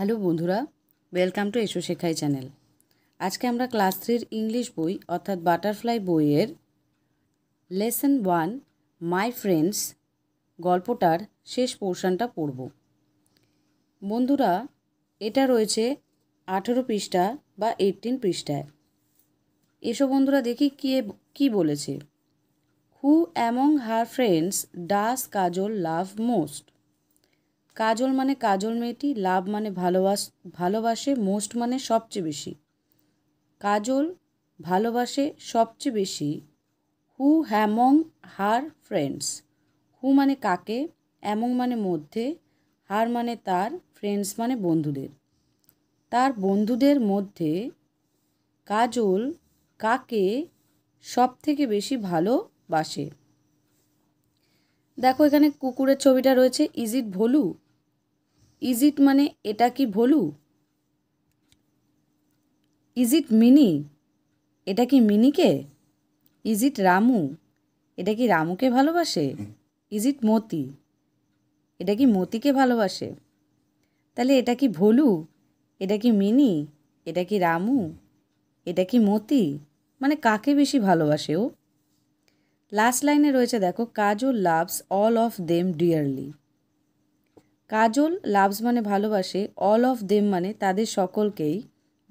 hello বন্ধুরা welcome to এসো শেখাই চ্যানেল আজকে আমরা ক্লাস থ্রির ইংলিশ বই অর্থাৎ বাটারফ্লাই বইয়ের লেসন ওয়ান মাই ফ্রেন্ডস গল্পটার শেষ পোর্শনটা পড়ব বন্ধুরা এটা রয়েছে আঠেরো পৃষ্ঠা বা এইটিন পৃষ্ঠায় এসো বন্ধুরা দেখি কে কি বলেছে who among her friends does Kajal love most Kajal মানে কাজল মেয়েটি লাভ মানে ভালোবাস ভালোবাসে মোস্ট মানে সবচেয়ে বেশি কাজল ভালোবাসে সবচেয়ে বেশি হু হ্যামং হার ফ্রেন্ডস হু মানে কাকে অ্যামং মানে মধ্যে হার মানে তার ফ্রেন্ডস মানে বন্ধুদের তার বন্ধুদের মধ্যে কাজল কাকে সব থেকে বেশি ভালোবাসে দেখো এখানে কুকুরের ছবিটা রয়েছে ইজ ইট ভলু ইজ ইট মানে এটা কি ভলু ইজ ইট মিনি এটা কি মিনিকে ইজ ইট রামু এটা কি রামুকে ভালোবাসে ইজ ইট মতি এটা কি মতিকে ভালোবাসে তাহলে এটা কি ভলু এটা কি মিনি এটা কি রামু এটা কি মতি মানে কাকে বেশি ভালোবাসে ও লাস্ট লাইনে রয়েছে দেখো কাজ ও loves all of them dearly Kajal loves মানে ভালোবাসে অল অফ দেম মানে তাদের সকলকেই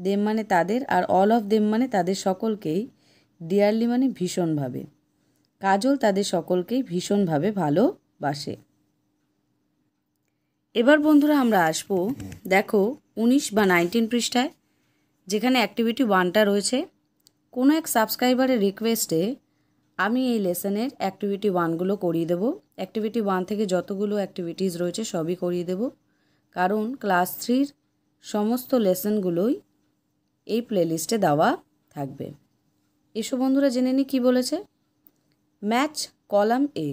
দেম মানে তাদের আর অল অফ দেম মানে তাদের সকলকেই ডিয়ারলি মানে ভীষণভাবে কাজল তাদের সকলকেই ভীষণভাবে ভালোবাসে এবার বন্ধুরা আমরা আসব দেখো উনিশ বা নাইনটিন পৃষ্ঠায় যেখানে অ্যাক্টিভিটি ওয়ানটা রয়েছে কোনো এক সাবস্ক্রাইবারের রিকোয়েস্টে আমি এই লেসনের অ্যাক্টিভিটি ওয়ানগুলো করিয়ে দেবো অ্যাক্টিভিটি ওয়ান থেকে যতগুলো অ্যাক্টিভিটিস রয়েছে সবই করিয়ে দেব কারণ ক্লাস থ্রির সমস্ত লেসনগুলোই এই প্লেলিস্টে দেওয়া থাকবে এসো বন্ধুরা জেনে নি কী বলেছে ম্যাচ কলাম এ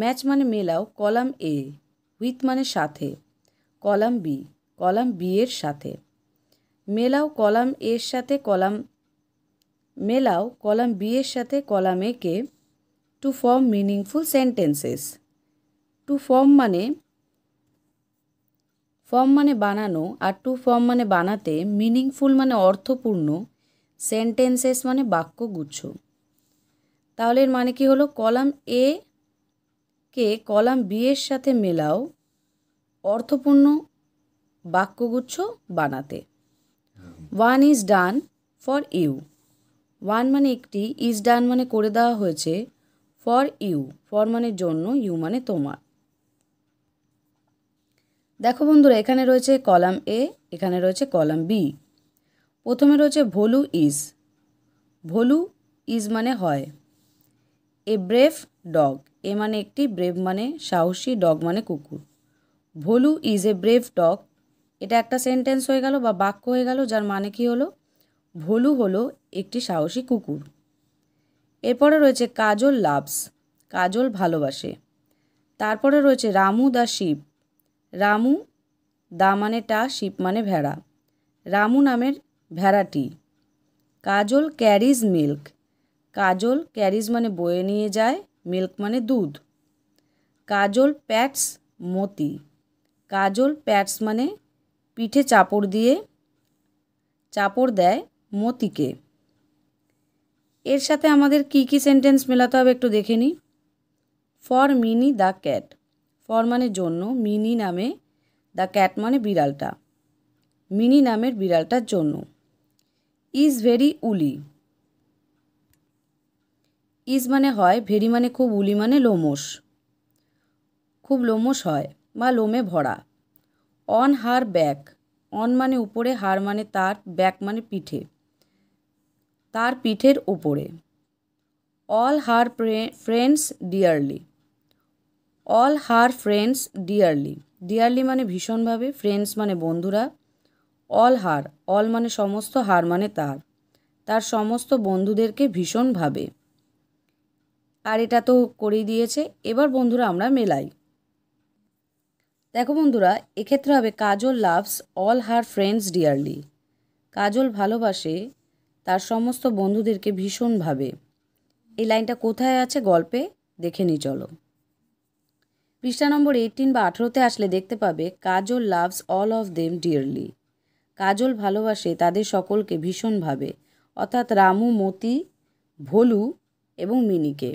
ম্যাচ মানে মেলাও কলাম এ উইথ মানে সাথে কলাম বি কলাম বি এর সাথে মেলাও কলাম এর সাথে কলাম মেলাও কলাম বি এর সাথে কলাম এ কে to form meaningful sentences to form মানে ফর্ম মানে বানানো আর টু ফর্ম মানে বানাতে মিনিংফুল মানে অর্থপূর্ণ সেন্টেন্সেস মানে বাক্যগুচ্ছ তাহলে এর মানে কি হলো কলাম এ কে কলাম বি এর সাথে মেলাও অর্থপূর্ণ বাক্যগুচ্ছ বানাতে one is done for you one মানে একটি ইজ ডান মানে করে দেওয়া হয়েছে ফর ইউ ফর মানে জন্য ইউ মানে তোমার দেখো বন্ধুরা এখানে রয়েছে কলাম এ এখানে রয়েছে কলাম বি প্রথমে রয়েছে ভলু ইজ ভলু ইজ মানে হয় এ ব্রেভ ডগ এ মানে একটি ব্রেভ মানে সাহসী ডগ মানে কুকুর Bholu is a brave dog এটা একটা সেন্টেন্স হয়ে গেল বা বাক্য হয়ে গেল যার মানে কি হলো ভলু হলো একটি সাহসী কুকুর এরপরে রয়েছে কাজল লাভস কাজল ভালোবাসে তারপরে রয়েছে রামু দা শিব রামু দা মানে টা শিব মানে ভেড়া রামু নামের ভেড়াটি Kajal carries milk Kajal carries মানে বয়ে নিয়ে যায় মিল্ক মানে দুধ কাজল প্যাটস মতি কাজল প্যাটস মানে পিঠে চাপড় দিয়ে চাপড় দেয় মতিকে এর সাথে আমাদের কি কি সেন্টেন্স মেলাতে হবে একটু দেখে নিই for Mini the cat for মানে জন্য মিনি নামে দ্য ক্যাট মানে বিড়ালটা মিনি নামের বিড়ালটার জন্য ইজ ভেরি উলি ইজ মানে হয় ভেরি মানে খুব উলি মানে লোমস খুব লোমস হয় বা লোমে ভরা অন হার ব্যাক অন মানে উপরে হার মানে তার ব্যাক মানে পিঠে তার পিঠের ওপরে all her friends dearly all her friends dearly dearly মানে ভীষণভাবে ফ্রেন্ডস মানে বন্ধুরা অল হার অল মানে সমস্ত হার মানে তার তার সমস্ত বন্ধুদেরকে ভীষণভাবে আর এটা তো করেই দিয়েছে এবার বন্ধুরা আমরা মেলাই দেখো বন্ধুরা এক্ষেত্রে হবে Kajal loves all her friends dearly Kajal ভালোবাসে তার সমস্ত বন্ধুদেরকে ভীষণভাবে এই লাইনটা কোথায় আছে গল্পে দেখে নি চলো পৃষ্ঠা নম্বর এইটিন বা আঠেরোতে আসলে দেখতে পাবে Kajal loves all of them dearly Kajal ভালোবাসে তাদের সকলকে ভীষণভাবে অর্থাৎ রামু মতি ভোলু এবং মিনিকে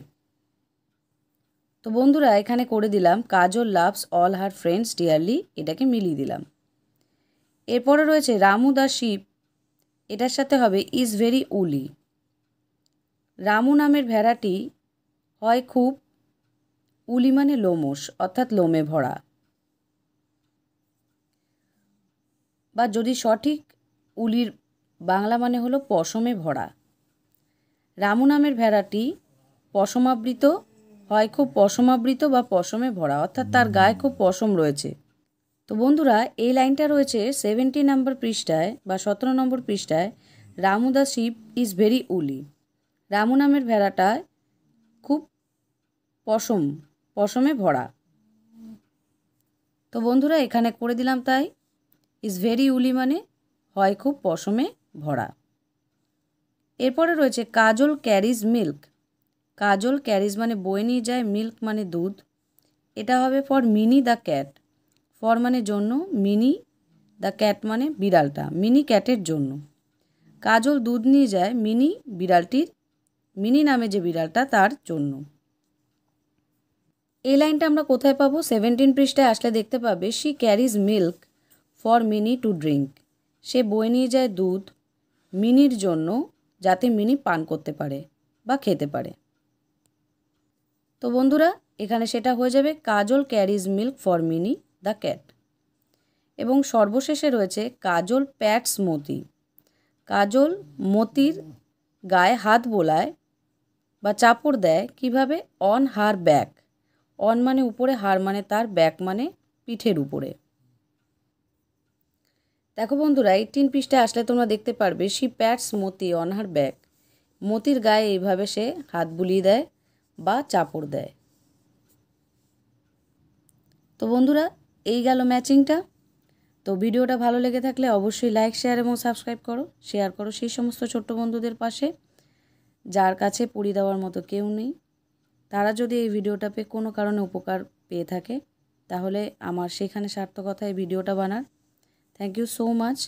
তো বন্ধুরা এখানে করে দিলাম Kajal loves all her friends dearly এটাকে মিলিয়ে দিলাম এরপরে রয়েছে রামু দা শিপ এটার সাথে হবে ইজ ভেরি উলি রামু নামের ভেড়াটি হয় খুব উলি মানে লোমস অর্থাৎ লোমে ভরা বা যদি সঠিক উলির বাংলা মানে হলো পশমে ভরা রামু নামের ভেড়াটি পশমাবৃত হয় খুব পশমাবৃত বা পশমে ভরা অর্থাৎ তার গায়ে খুব পশম রয়েছে তো বন্ধুরা এই লাইনটা রয়েছে সেভেন্টি নম্বর পৃষ্ঠায় বা সতেরো নম্বর পৃষ্ঠায় Ramu the sheep is very woolly Ramu নামের ভেড়াটা খুব পশম পশমে ভরা তো বন্ধুরা এখানে করে দিলাম তাই ইজ ভেরি উলি মানে হয় খুব পশমে ভরা এরপরে রয়েছে Kajal carries milk Kajal carries মানে বয়ে নিয়ে যায় মিল্ক মানে দুধ এটা হবে for Mini the cat for মানে জন্য মিনি দ্য ক্যাট মানে বিড়ালটা মিনি ক্যাটের জন্য কাজল দুধ নিয়ে যায় মিনি বিড়ালটির মিনি নামে যে বিড়ালটা তার জন্য এই লাইনটা আমরা কোথায় পাবো সেভেন্টিন পৃষ্ঠায় আসলে দেখতে পাবে she carries milk for Mini to drink সে বয়ে নিয়ে যায় দুধ মিনির জন্য যাতে মিনি পান করতে পারে বা খেতে পারে তো বন্ধুরা এখানে সেটা হয়ে যাবে Kajal carries milk for Mini the cat এবং সর্বশেষে রয়েছে কাজল প্যাটস মতি কাজল মতির গায়ে হাত বোলায় বা চাপড় দেয় কিভাবে অন হার ব্যাক অন মানে উপরে হার মানে তার ব্যাক মানে পিঠের উপরে দেখো বন্ধুরা এইটিন পৃষ্ঠায় আসলে তোমরা দেখতে পারবে she pats Moti on her back মতির গায়ে এইভাবে সে হাত বুলিয়ে দেয় বা চাপড় দেয় তো বন্ধুরা এই গেল ম্যাচিংটা তো ভিডিওটা ভালো লেগে থাকলে অবশ্যই লাইক শেয়ার এবং সাবস্ক্রাইব করো শেয়ার করো সেই সমস্ত ছোট্ট বন্ধুদের পাশে যার কাছে পড়ি দেওয়ার মতো কেউ নেই তারা যদি এই ভিডিওটা পেয়ে কোনো কারণে উপকার পেয়ে থাকে তাহলে আমার সেখানে সার্থকতা ভিডিওটা বানার থ্যাংক ইউ সো মাচ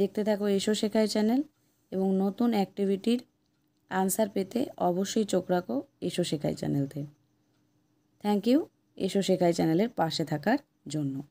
দেখতে থাকো এসো শেখায় চ্যানেল এবং নতুন অ্যাক্টিভিটির আনসার পেতে অবশ্যই চোখ রাখো এসো শেখায় চ্যানেলতে থ্যাংক ইউ এসো শেখায় চ্যানেলের পাশে থাকার জন্য